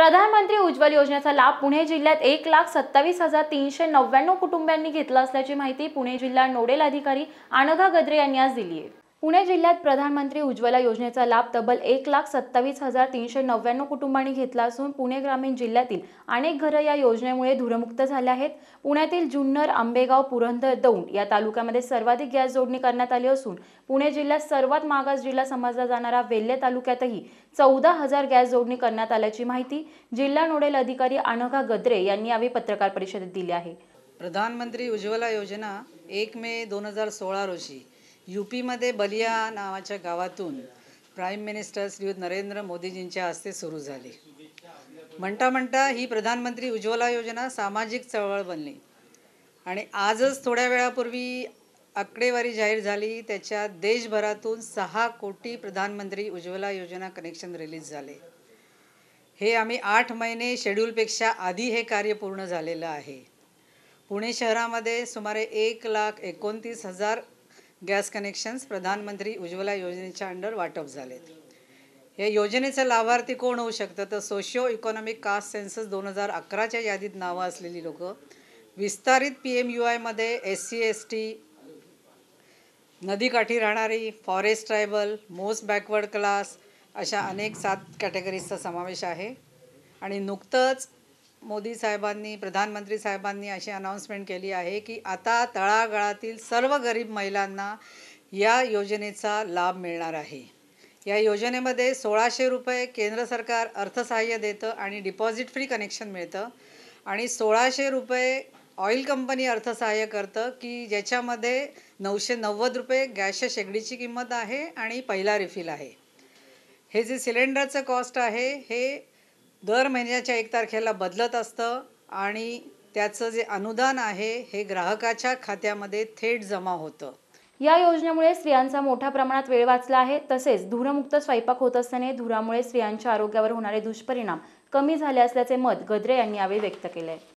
प्रधानमंत्री उज्ज्वल योजनेचा लाभ पुणे जिल्ह्यात एक लाख सत्तावीस हजार तीनशे नव्याण्णव कुटुंबियांनी घेतला असल्याची माहिती पुणे जिल्हा नोडेल अधिकारी आनघा गद्रे यांनी आज दिली आहे पुणे जिल्ह्यात प्रधानमंत्री उज्ज्वला योजनेचा लाभ तब्बल एक लाख सत्तावीस हजार तीनशे नव्याण्णव कुटुंबांनी घेतला असून पुणे ग्रामीण जिल्ह्यातील अनेक घरं या योजनेमुळे धुरमुक्त झाले आहेत पुण्यातील जुन्नर आंबेगाव पुरंदर दौंड या तालुक्यामध्ये सर्वाधिक गॅस जोडणी करण्यात आली असून पुणे जिल्ह्यात सर्वात मागास जिल्हा समजला जाणारा वेल्हे तालुक्यातही चौदा हजार गॅस जोडणी करण्यात आल्याची माहिती जिल्हा नोडल अधिकारी अनघा गद्रे यांनी यावेळी पत्रकार परिषदेत दिली आहे प्रधानमंत्री उज्ज्वला योजना एक मे दोन हजार सोळा रोजी यू पीमध्ये बलिया नावाच्या गावातून प्राईम मिनिस्टर श्री नरेंद्र मोदीजींच्या हस्ते सुरू झाली म्हणता म्हणता ही प्रधानमंत्री उज्ज्वला योजना सामाजिक चळवळ बनली आणि आजच थोड्या वेळापूर्वी आकडेवारी जाहीर झाली त्याच्यात देशभरातून सहा कोटी प्रधानमंत्री उज्ज्वला योजना कनेक्शन रिलीज झाले हे आम्ही आठ महिने शेड्यूलपेक्षा आधी हे कार्य पूर्ण झालेलं आहे पुणे शहरामध्ये सुमारे एक लाख एकोणतीस हजार गॅस कनेक्शन्स प्रधानमंत्री उज्ज्वला योजनेच्या अंडर वाटप झालेत या योजनेचं लाभार्थी कोण होऊ शकतं तर सोशिओ इकॉनॉमिक कास्ट सेन्सस दोन हजार अकराच्या यादीत नावं असलेली लोक विस्तारित पी एम यू आयमध्ये एस सी एस टी नदीकाठी राहणारी forest tribal most backward class अशा अनेक सात कॅटेगरीजचा समावेश आहे आणि नुकतंच मोदी साहेबांनी प्रधानमंत्री साहेबांनी अशी अनाऊन्समेंट केली आहे की आता तळागाळातील सर्व गरीब महिलांना या योजनेचा लाभ मिळणार आहे या योजनेमध्ये सोळाशे रुपये केंद्र सरकार अर्थसहाय्य देतं आणि डिपॉझिट फ्री कनेक्शन मिळतं आणि सोळाशे रुपये ऑइल कंपनी अर्थसहाय्य करतं की ज्याच्यामध्ये नऊशे नव्वद रुपये गॅसच्या शेगडीची किंमत आहे आणि पहिला रिफिल आहे हे जे सिलेंडरचं कॉस्ट आहे हे दर महिन्याच्या एक तारखेला बदलत असतं आणि त्याचं जे अनुदान आहे हे ग्राहकाच्या खात्यामध्ये थेट जमा होतं या योजनेमुळे स्त्रियांचा मोठ्या प्रमाणात वेळ वाचला आहे तसेच धुरमुक्त स्वयंपाक होत असल्याने धुरामुळे स्त्रियांच्या आरोग्यावर होणारे दुष्परिणाम कमी झाले असल्याचे मत गद्रे यांनी यावेळी व्यक्त केले